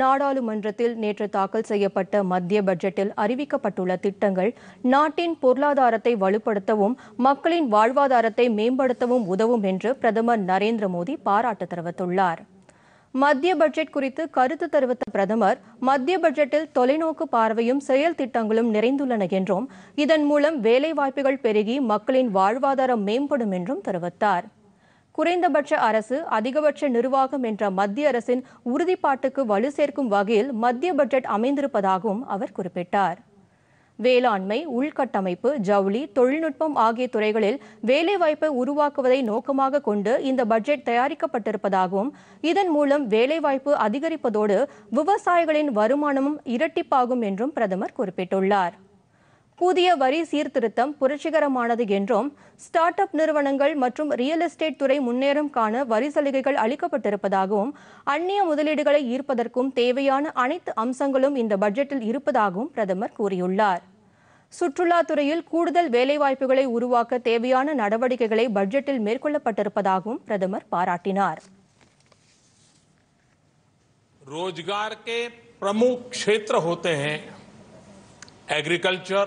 நாடாளுமன்றத்தில் நேற்று தாக்கல் செய்யப்பட்ட மத்திய பட்ஜெட்டில் அறிவிக்கப்பட்டுள்ள திட்டங்கள் நாட்டின் பொருளாதாரத்தை வலுப்படுத்தவும் மக்களின் வாழ்வாதாரத்தை மேம்படுத்தவும் உதவும் என்று பிரதமர் நரேந்திர மோடி பாராட்டு தெரிவித்துள்ளார் மத்திய பட்ஜெட் குறித்து கருத்து தெரிவித்த பிரதமர் மத்திய பட்ஜெட்டில் தொலைநோக்கு பார்வையும் செயல் திட்டங்களும் நிறைந்துள்ளன என்றும் இதன் மூலம் வேலைவாய்ப்புகள் பெருகி மக்களின் வாழ்வாதாரம் மேம்படும் என்றும் தெரிவித்தாா் குறைந்தபட்ச அரசு அதிகபட்ச நிர்வாகம் என்ற மத்திய அரசின் உறுதிப்பாட்டுக்கு வலு சேர்க்கும் வகையில் மத்திய பட்ஜெட் அமைந்திருப்பதாகவும் அவர் குறிப்பிட்டார் வேளாண்மை உள்கட்டமைப்பு ஜவுளி தொழில்நுட்பம் ஆகிய துறைகளில் வேலைவாய்ப்பை உருவாக்குவதை நோக்கமாக கொண்டு இந்த பட்ஜெட் தயாரிக்கப்பட்டிருப்பதாகவும் இதன் மூலம் வேலைவாய்ப்பு அதிகரிப்பதோடு விவசாயிகளின் வருமானமும் இரட்டிப்பாகும் என்றும் பிரதமர் குறிப்பிட்டுள்ளார் புதிய வரி சீர்திருத்தம் புரட்சிகரமானது என்றும் ஸ்டார்ட் அப் நிறுவனங்கள் மற்றும் ரியல் எஸ்டேட் துறை முன்னேறும் காண வரி சலுகைகள் அளிக்கப்பட்டிருப்பதாகவும் அந்நிய முதலீடுகளை ஈர்ப்பதற்கும் தேவையான அனைத்து அம்சங்களும் இந்த பட்ஜெட்டில் இருப்பதாகவும் பிரதமர் கூறியுள்ளார் சுற்றுலாத்துறையில் கூடுதல் வேலைவாய்ப்புகளை உருவாக்க தேவையான நடவடிக்கைகளை பட்ஜெட்டில் மேற்கொள்ளப்பட்டிருப்பதாகவும் பிரதமர் பாராட்டினார் रोजगार के प्रमुख क्षेत्र होते हैं एग्रीकल्चर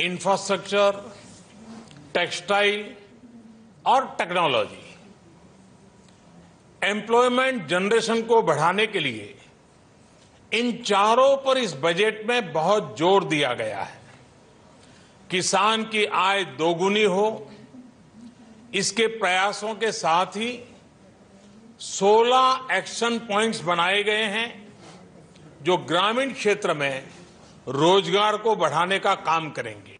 इंफ्रास्ट्रक्चर टेक्सटाइल और टेक्नोलॉजी एम्प्लॉयमेंट जनरेशन को बढ़ाने के लिए इन चारों पर इस बजट में बहुत जोर दिया गया है किसान की आय दोगुनी हो इसके प्रयासों के साथ ही 16 एक्शन पॉइंट्स बनाए गए हैं जो ग्रामीण क्षेत्र में रोजगार को बढ़ाने का काम करेंगे